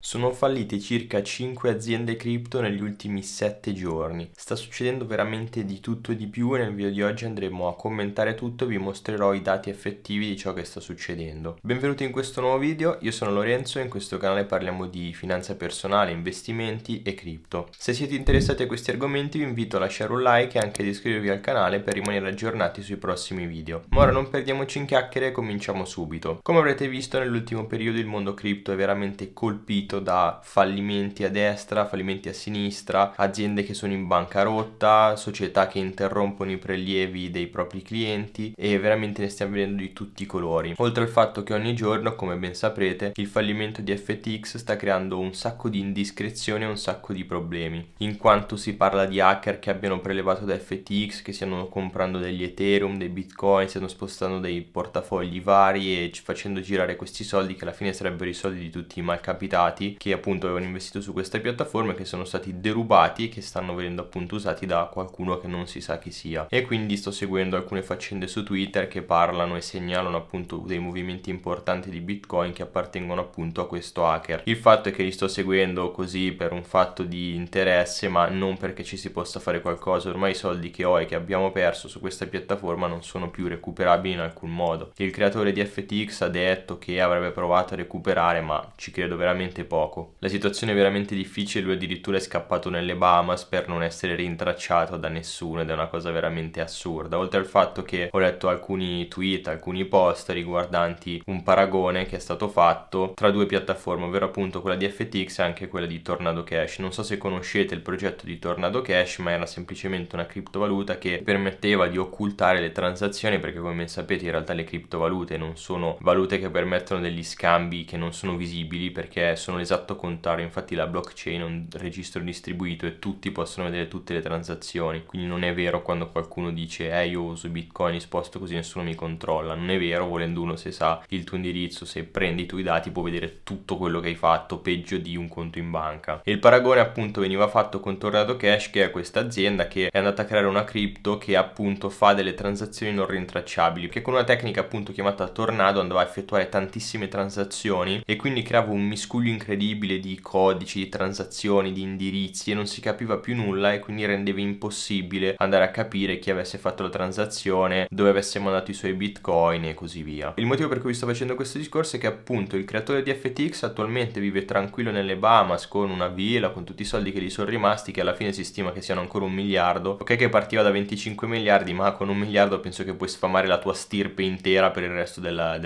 Sono fallite circa 5 aziende cripto negli ultimi 7 giorni. Sta succedendo veramente di tutto e di più e nel video di oggi andremo a commentare tutto e vi mostrerò i dati effettivi di ciò che sta succedendo. Benvenuti in questo nuovo video, io sono Lorenzo e in questo canale parliamo di finanza personale, investimenti e cripto. Se siete interessati a questi argomenti vi invito a lasciare un like e anche ad iscrivervi al canale per rimanere aggiornati sui prossimi video. Ma ora non perdiamoci in chiacchiere e cominciamo subito. Come avrete visto nell'ultimo periodo il mondo cripto è veramente colpito colpito da fallimenti a destra, fallimenti a sinistra, aziende che sono in bancarotta, società che interrompono i prelievi dei propri clienti e veramente ne stiamo vedendo di tutti i colori. Oltre al fatto che ogni giorno, come ben saprete, il fallimento di FTX sta creando un sacco di indiscrezioni e un sacco di problemi, in quanto si parla di hacker che abbiano prelevato da FTX, che stiano comprando degli Ethereum, dei Bitcoin, stiano spostando dei portafogli vari e facendo girare questi soldi che alla fine sarebbero i soldi di tutti i malcapitati privati che appunto avevano investito su queste piattaforme che sono stati derubati e che stanno venendo appunto usati da qualcuno che non si sa chi sia. E quindi sto seguendo alcune faccende su Twitter che parlano e segnalano appunto dei movimenti importanti di Bitcoin che appartengono appunto a questo hacker. Il fatto è che li sto seguendo così per un fatto di interesse ma non perché ci si possa fare qualcosa, ormai i soldi che ho e che abbiamo perso su questa piattaforma non sono più recuperabili in alcun modo. Il creatore di FTX ha detto che avrebbe provato a recuperare ma ci credo veramente poco. La situazione è veramente difficile, lui addirittura è scappato nelle Bahamas per non essere rintracciato da nessuno ed è una cosa veramente assurda. Oltre al fatto che ho letto alcuni tweet, alcuni post riguardanti un paragone che è stato fatto tra due piattaforme, ovvero appunto quella di FTX e anche quella di Tornado Cash. Non so se conoscete il progetto di Tornado Cash, ma era semplicemente una criptovaluta che permetteva di occultare le transazioni perché come sapete in realtà le criptovalute non sono valute che permettono degli scambi che non sono visibili perché sono sono l'esatto contrario, infatti la blockchain è un registro distribuito e tutti possono vedere tutte le transazioni, quindi non è vero quando qualcuno dice eh io uso bitcoin sposto così nessuno mi controlla, non è vero volendo uno se sa il tuo indirizzo, se prendi i tuoi dati può vedere tutto quello che hai fatto, peggio di un conto in banca. E il paragone appunto veniva fatto con Tornado Cash che è questa azienda che è andata a creare una cripto che appunto fa delle transazioni non rintracciabili, che con una tecnica appunto chiamata Tornado andava a effettuare tantissime transazioni e quindi creava un miscuglio incredibile incredibile di codici, di transazioni, di indirizzi e non si capiva più nulla e quindi rendeva impossibile andare a capire chi avesse fatto la transazione, dove avesse mandato i suoi bitcoin e così via. Il motivo per cui vi sto facendo questo discorso è che appunto il creatore di FTX attualmente vive tranquillo nelle Bahamas con una villa, con tutti i soldi che gli sono rimasti, che alla fine si stima che siano ancora un miliardo. Ok che partiva da 25 miliardi, ma con un miliardo penso che puoi sfamare la tua stirpe intera per il resto dell'umanità.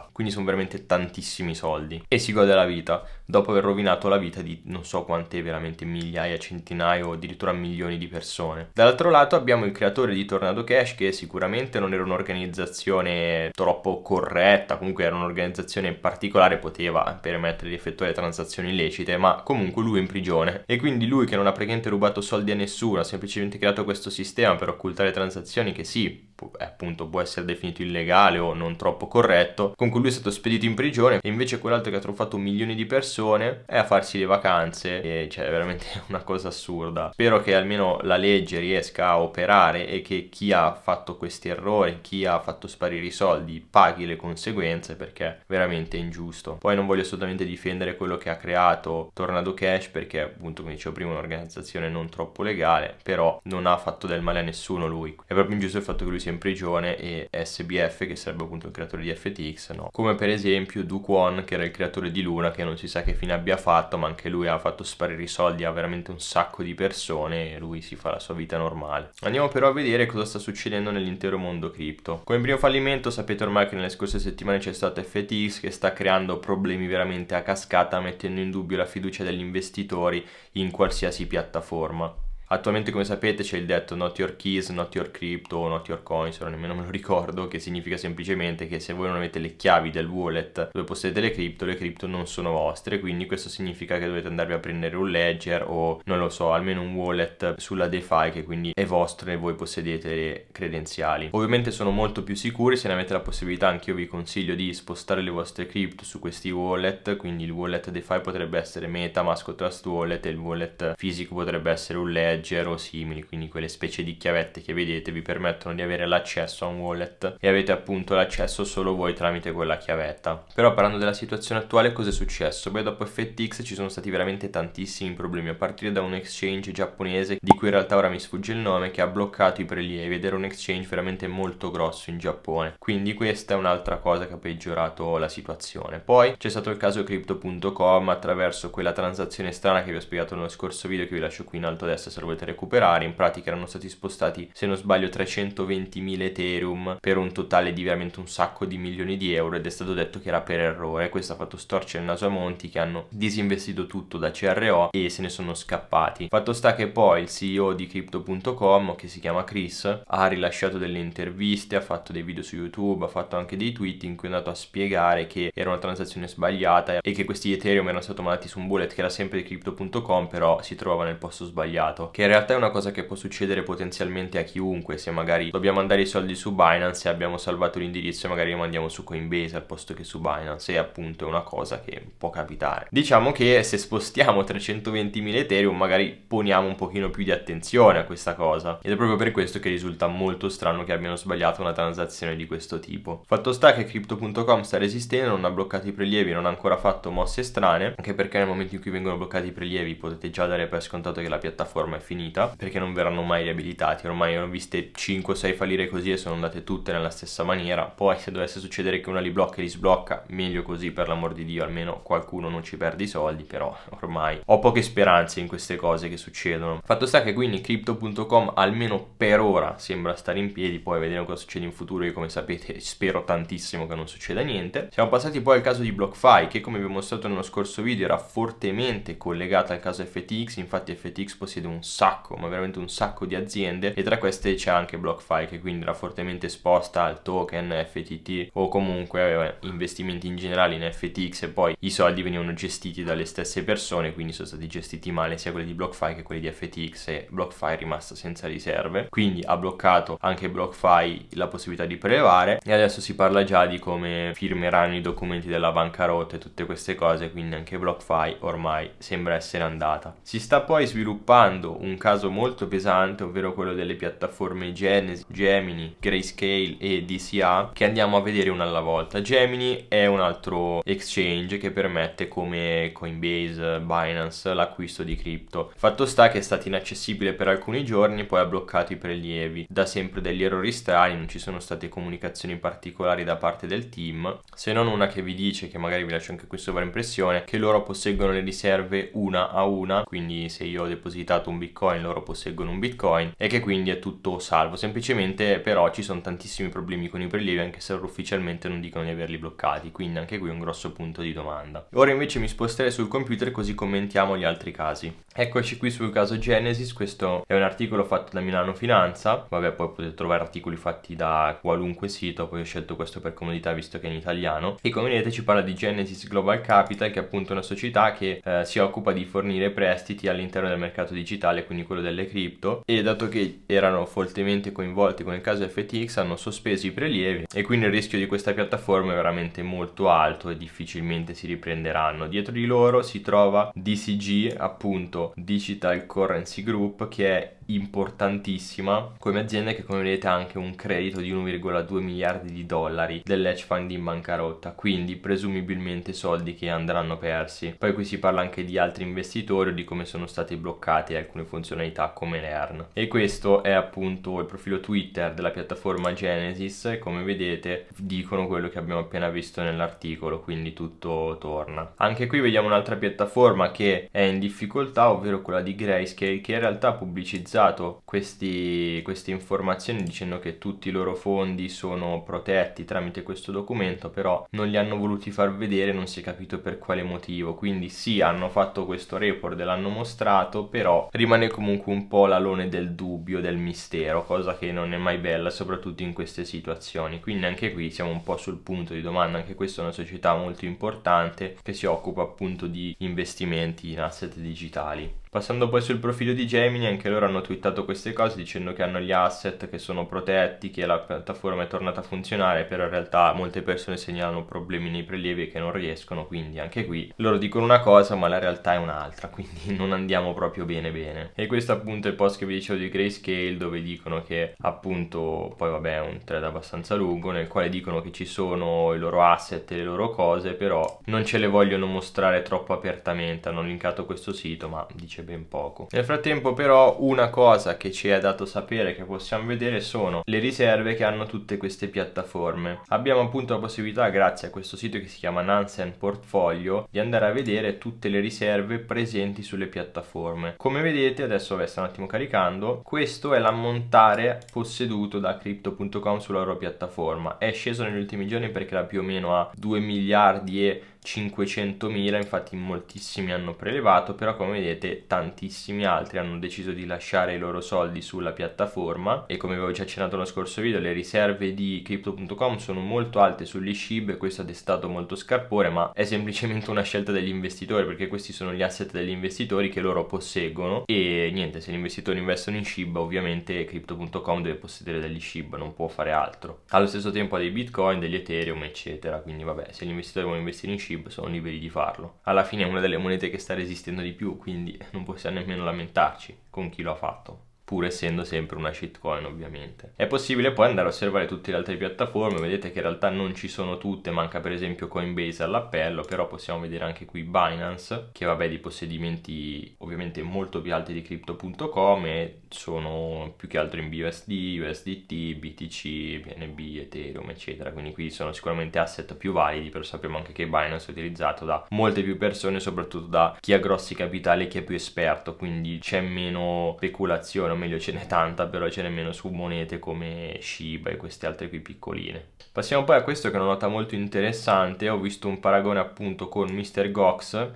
Dell Quindi sono veramente tantissimi soldi e si gode la vita dopo aver rovinato la vita di non so quante veramente migliaia, centinaia o addirittura milioni di persone. Dall'altro lato abbiamo il creatore di Tornado Cash che sicuramente non era un'organizzazione troppo corretta, comunque era un'organizzazione particolare, poteva permettere di effettuare transazioni illecite, ma comunque lui è in prigione e quindi lui che non ha praticamente rubato soldi a nessuno, ha semplicemente creato questo sistema per occultare transazioni che sì, eh, appunto può essere definito illegale o non troppo corretto, con cui lui è stato spedito in prigione e invece quell'altro che ha truffato milioni di persone è a farsi le vacanze, e cioè è veramente una cosa assurda. Spero che almeno la legge riesca a operare e che chi ha fatto questi errori, chi ha fatto sparire i soldi, paghi le conseguenze perché è veramente ingiusto. Poi non voglio assolutamente difendere quello che ha creato Tornado Cash perché appunto come dicevo prima è un'organizzazione non troppo legale, però non ha fatto del male a nessuno lui. È proprio ingiusto il fatto che lui sia in prigione e SBF che sarebbe appunto il creatore di FTX no? come per esempio Du Kwon che era il creatore di Luna che non si sa che fine abbia fatto ma anche lui ha fatto sparire i soldi a veramente un sacco di persone e lui si fa la sua vita normale andiamo però a vedere cosa sta succedendo nell'intero mondo cripto come primo fallimento sapete ormai che nelle scorse settimane c'è stato FTX che sta creando problemi veramente a cascata mettendo in dubbio la fiducia degli investitori in qualsiasi piattaforma Attualmente come sapete c'è il detto not your keys, not your crypto, not your coins, ora nemmeno me lo ricordo, che significa semplicemente che se voi non avete le chiavi del wallet dove possedete le crypto, le crypto non sono vostre, quindi questo significa che dovete andarvi a prendere un ledger o non lo so, almeno un wallet sulla DeFi che quindi è vostro e voi possedete le credenziali. Ovviamente sono molto più sicuri, se ne avete la possibilità anche io vi consiglio di spostare le vostre crypto su questi wallet, quindi il wallet DeFi potrebbe essere Metamask o Trust Wallet e il wallet fisico potrebbe essere un ledger leggero simili, quindi quelle specie di chiavette che vedete vi permettono di avere l'accesso a un wallet e avete appunto l'accesso solo voi tramite quella chiavetta. Però parlando della situazione attuale cosa è successo? Beh dopo FTX ci sono stati veramente tantissimi problemi a partire da un exchange giapponese di cui in realtà ora mi sfugge il nome che ha bloccato i prelievi ed era un exchange veramente molto grosso in Giappone. Quindi questa è un'altra cosa che ha peggiorato la situazione. Poi c'è stato il caso crypto.com attraverso quella transazione strana che vi ho spiegato nello scorso video che vi lascio qui in alto a destra se lo dovete recuperare, in pratica erano stati spostati se non sbaglio 320.000 Ethereum per un totale di veramente un sacco di milioni di euro ed è stato detto che era per errore, questo ha fatto storcere il naso a Monti che hanno disinvestito tutto da CRO e se ne sono scappati. Fatto sta che poi il CEO di Crypto.com che si chiama Chris ha rilasciato delle interviste, ha fatto dei video su YouTube, ha fatto anche dei tweet in cui è andato a spiegare che era una transazione sbagliata e che questi Ethereum erano stati mandati su un bullet che era sempre di Crypto.com però si trovava nel posto sbagliato, che in realtà è una cosa che può succedere potenzialmente a chiunque, se magari dobbiamo mandare i soldi su Binance e abbiamo salvato l'indirizzo e magari lo mandiamo su Coinbase al posto che su Binance, e appunto è una cosa che può capitare. Diciamo che se spostiamo 320.000 Ethereum magari poniamo un pochino più di attenzione a questa cosa, ed è proprio per questo che risulta molto strano che abbiano sbagliato una transazione di questo tipo. Fatto sta che Crypto.com sta resistendo, non ha bloccato i prelievi, non ha ancora fatto mosse strane, anche perché nel momento in cui vengono bloccati i prelievi potete già dare per scontato che la piattaforma è finita finita perché non verranno mai riabilitati ormai ne ho viste 5-6 o fallire così e sono andate tutte nella stessa maniera poi se dovesse succedere che una li blocca e li sblocca meglio così per l'amor di Dio almeno qualcuno non ci perde i soldi però ormai ho poche speranze in queste cose che succedono fatto sta che quindi crypto.com almeno per ora sembra stare in piedi poi vedremo cosa succede in futuro io come sapete spero tantissimo che non succeda niente siamo passati poi al caso di BlockFi che come vi ho mostrato nello scorso video era fortemente collegata al caso FTX infatti FTX possiede un sacco, ma veramente un sacco di aziende e tra queste c'è anche BlockFi che quindi era fortemente esposta al token FTT o comunque aveva investimenti in generale in FTX e poi i soldi venivano gestiti dalle stesse persone, quindi sono stati gestiti male sia quelli di BlockFi che quelli di FTX e BlockFi è rimasta senza riserve, quindi ha bloccato anche BlockFi la possibilità di prelevare e adesso si parla già di come firmeranno i documenti della bancarotta e tutte queste cose, quindi anche BlockFi ormai sembra essere andata. Si sta poi sviluppando un caso molto pesante, ovvero quello delle piattaforme Genesis, Gemini, Grayscale e DCA, che andiamo a vedere una alla volta. Gemini è un altro exchange che permette come Coinbase, Binance, l'acquisto di cripto. Fatto sta che è stato inaccessibile per alcuni giorni, poi ha bloccato i prelievi. Da sempre degli errori strani, non ci sono state comunicazioni particolari da parte del team, se non una che vi dice, che magari vi lascio anche qui sovraimpressione, che loro posseggono le riserve una a una, quindi se io ho depositato un Bitcoin bitcoin, loro posseggono un bitcoin e che quindi è tutto salvo. Semplicemente però ci sono tantissimi problemi con i prelievi anche se loro ufficialmente non dicono di averli bloccati, quindi anche qui un grosso punto di domanda. Ora invece mi sposterei sul computer così commentiamo gli altri casi. Eccoci qui sul caso Genesis, questo è un articolo fatto da Milano Finanza, vabbè poi potete trovare articoli fatti da qualunque sito, poi ho scelto questo per comodità visto che è in italiano e come vedete ci parla di Genesis Global Capital che è appunto una società che eh, si occupa di fornire prestiti all'interno del mercato digitale mondiale, quindi quello delle cripto, e dato che erano fortemente coinvolti con il caso FTX hanno sospeso i prelievi e quindi il rischio di questa piattaforma è veramente molto alto e difficilmente si riprenderanno. Dietro di loro si trova DCG, appunto Digital Currency Group, che è importantissima come azienda che come vedete ha anche un credito di 1,2 miliardi di dollari dell'hedge fund in bancarotta quindi presumibilmente soldi che andranno persi poi qui si parla anche di altri investitori o di come sono state bloccate alcune funzionalità come Learn e questo è appunto il profilo Twitter della piattaforma Genesis come vedete dicono quello che abbiamo appena visto nell'articolo quindi tutto torna anche qui vediamo un'altra piattaforma che è in difficoltà ovvero quella di Grayscale che in realtà pubblicizza pubblicato questi, queste informazioni dicendo che tutti i loro fondi sono protetti tramite questo documento, però non li hanno voluti far vedere, non si è capito per quale motivo. Quindi sì, hanno fatto questo report e l'hanno mostrato, però rimane comunque un po' l'alone del dubbio, del mistero, cosa che non è mai bella, soprattutto in queste situazioni. Quindi anche qui siamo un po' sul punto di domanda, anche questa è una società molto importante che si occupa appunto di investimenti in asset digitali. Passando poi sul profilo di Gemini, anche loro hanno twittato queste cose dicendo che hanno gli asset che sono protetti, che la piattaforma è tornata a funzionare, però in realtà molte persone segnalano problemi nei prelievi che non riescono, quindi anche qui loro dicono una cosa ma la realtà è un'altra, quindi non andiamo proprio bene bene. E questo appunto è il post che vi dicevo di Grayscale dove dicono che appunto, poi vabbè è un thread abbastanza lungo nel quale dicono che ci sono i loro asset e le loro cose, però non ce le vogliono mostrare troppo apertamente, hanno linkato questo sito ma dice dice ben poco. Nel frattempo però una cosa che ci è dato sapere che possiamo vedere sono le riserve che hanno tutte queste piattaforme. Abbiamo appunto la possibilità grazie a questo sito che si chiama Nansen Portfolio di andare a vedere tutte le riserve presenti sulle piattaforme. Come vedete adesso ve sta un attimo caricando, questo è l'ammontare posseduto da crypto.com sulla loro piattaforma. È sceso negli ultimi giorni perché era più o meno a 2 miliardi e 500 mila, infatti moltissimi hanno prelevato, però come vedete tantissimi altri hanno deciso di lasciare i loro soldi sulla piattaforma e come avevo già accennato nello scorso video le riserve di crypto.com sono molto alte sugli SHIB e questo ha destato molto scarpore ma è semplicemente una scelta degli investitori perché questi sono gli asset degli investitori che loro posseggono e niente se gli investitori investono in SHIB ovviamente crypto.com deve possedere degli SHIB non può fare altro allo stesso tempo ha dei bitcoin degli ethereum eccetera quindi vabbè se gli investitori vogliono investire in SHIB sono liberi di farlo alla fine è una delle monete che sta resistendo di più quindi non non possiamo nemmeno lamentarci con chi lo ha fatto pur essendo sempre una shitcoin ovviamente. È possibile poi andare a osservare tutte le altre piattaforme, vedete che in realtà non ci sono tutte, manca per esempio Coinbase all'appello, però possiamo vedere anche qui Binance, che vabbè di possedimenti ovviamente molto più alti di crypto.com e sono più che altro in BUSD, USDT, BTC, BNB, Ethereum eccetera, quindi qui sono sicuramente asset più validi, però sappiamo anche che Binance è utilizzato da molte più persone, soprattutto da chi ha grossi capitali e chi è più esperto, quindi c'è meno speculazione, meglio ce n'è tanta, però ce n'è meno su monete come Shiba e queste altre qui piccoline. Passiamo poi a questo che è una nota molto interessante, ho visto un paragone appunto con Mr. Gox,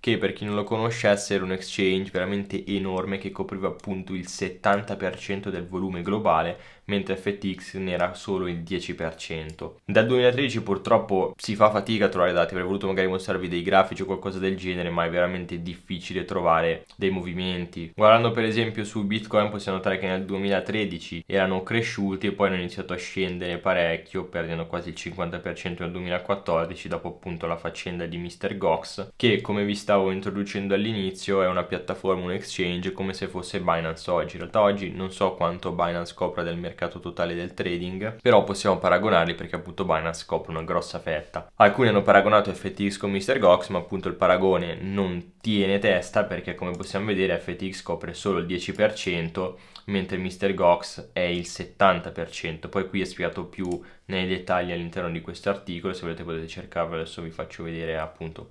che per chi non lo conoscesse era un exchange veramente enorme che copriva appunto il 70% del volume globale, mentre FTX ne era solo il 10%. Dal 2013 purtroppo si fa fatica a trovare dati, avrei voluto magari mostrarvi dei grafici o qualcosa del genere, ma è veramente difficile trovare dei movimenti. Guardando per esempio su Bitcoin possiamo notare che nel 2013 erano cresciuti e poi hanno iniziato a scendere parecchio, perdendo quasi il 50% nel 2014 dopo appunto la faccenda di Mr. Gox, che come vi stavo introducendo all'inizio è una piattaforma, un exchange come se fosse Binance oggi. In realtà oggi non so quanto Binance copra del mercato mercato totale del trading, però possiamo paragonarli perché appunto Binance copre una grossa fetta. Alcuni hanno paragonato FTX con Mr. Gox, ma appunto il paragone non tiene testa perché come possiamo vedere FTX copre solo il 10%, mentre Mr. Gox è il 70%. Poi qui è spiegato più nei dettagli all'interno di questo articolo, se volete potete cercarlo, adesso vi faccio vedere appunto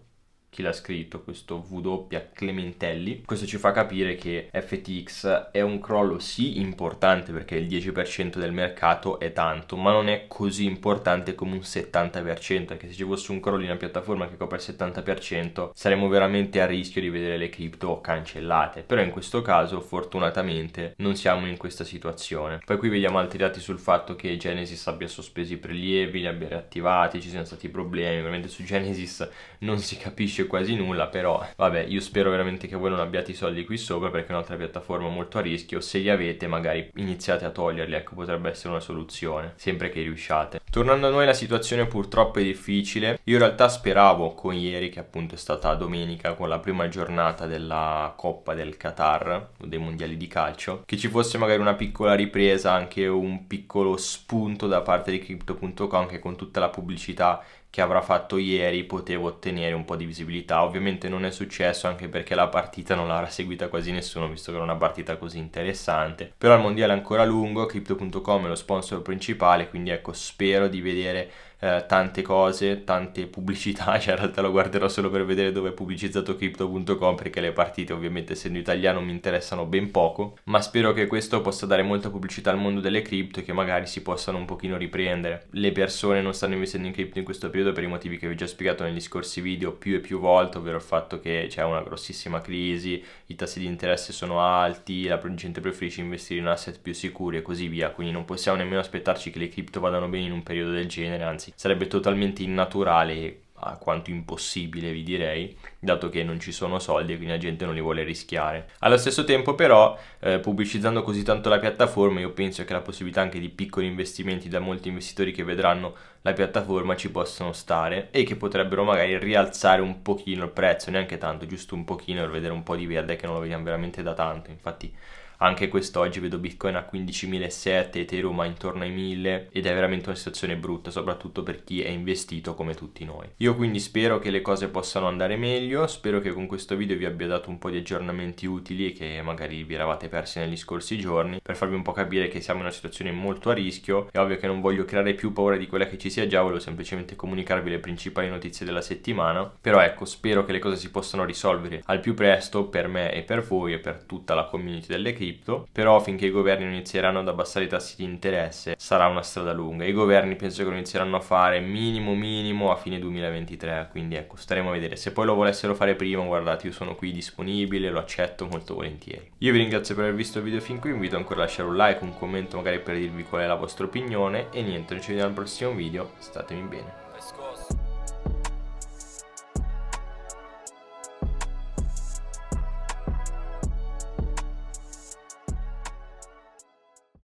chi l'ha scritto, questo W Clementelli. Questo ci fa capire che FTX è un crollo sì importante perché il 10% del mercato è tanto, ma non è così importante come un 70%, perché se ci fosse un crollo in una piattaforma che copre il 70% saremmo veramente a rischio di vedere le cripto cancellate, però in questo caso fortunatamente non siamo in questa situazione. Poi qui vediamo altri dati sul fatto che Genesis abbia sospeso i prelievi, li abbia riattivati, ci siano stati problemi, ovviamente su Genesis non si capisce dice quasi nulla, però vabbè, io spero veramente che voi non abbiate i soldi qui sopra perché è un'altra piattaforma molto a rischio, se li avete magari iniziate a toglierli, ecco, potrebbe essere una soluzione, sempre che riusciate. Tornando a noi la situazione purtroppo è difficile, io in realtà speravo con ieri che appunto è stata domenica con la prima giornata della Coppa del Qatar o dei mondiali di calcio, che ci fosse magari una piccola ripresa, anche un piccolo spunto da parte di crypto.com che con tutta la pubblicità che avrà fatto ieri potevo ottenere un po' di visibilità. Ovviamente non è successo anche perché la partita non l'avrà seguita quasi nessuno, visto che era una partita così interessante. Però il mondiale è ancora lungo, crypto.com è lo sponsor principale, quindi ecco spero di vedere eh, tante cose, tante pubblicità, cioè in realtà lo guarderò solo per vedere dove è pubblicizzato crypto.com perché le partite ovviamente essendo italiano mi interessano ben poco, ma spero che questo possa dare molta pubblicità al mondo delle cripto e che magari si possano un pochino riprendere. Le persone non stanno investendo in cripto in questo periodo periodo per i motivi che vi ho già spiegato negli scorsi video più e più volte, ovvero il fatto che c'è una grossissima crisi, i tassi di interesse sono alti, la gente preferisce investire in asset più sicuri e così via, quindi non possiamo nemmeno aspettarci che le cripto vadano bene in un periodo del genere, anzi sarebbe totalmente innaturale a quanto impossibile vi direi, dato che non ci sono soldi e quindi la gente non li vuole rischiare. Allo stesso tempo però, eh, pubblicizzando così tanto la piattaforma, io penso che la possibilità anche di piccoli investimenti da molti investitori che vedranno la piattaforma ci possono stare e che potrebbero magari rialzare un pochino il prezzo, neanche tanto, giusto un pochino per vedere un po' di verde che non lo vediamo veramente da tanto, infatti anche quest'oggi vedo Bitcoin a 15.700, Ethereum a intorno ai 1.000 ed è veramente una situazione brutta, soprattutto per chi è investito come tutti noi. Io quindi spero che le cose possano andare meglio, spero che con questo video vi abbia dato un po' di aggiornamenti utili e che magari vi eravate persi negli scorsi giorni per farvi un po' capire che siamo in una situazione molto a rischio. È ovvio che non voglio creare più paura di quella che ci sia già, volevo semplicemente comunicarvi le principali notizie della settimana, però ecco, spero che le cose si possano risolvere al più presto per me e per voi e per tutta la community delle cripto cripto, però finché i governi non inizieranno ad abbassare i tassi di interesse sarà una strada lunga. I governi penso che lo inizieranno a fare minimo minimo a fine 2023, quindi ecco, staremo a vedere. Se poi lo volessero fare prima, guardate, io sono qui disponibile, lo accetto molto volentieri. Io vi ringrazio per aver visto il video fin qui, vi invito ancora a lasciare un like, un commento magari per dirvi qual è la vostra opinione e niente, ci vediamo al prossimo video, statemi bene.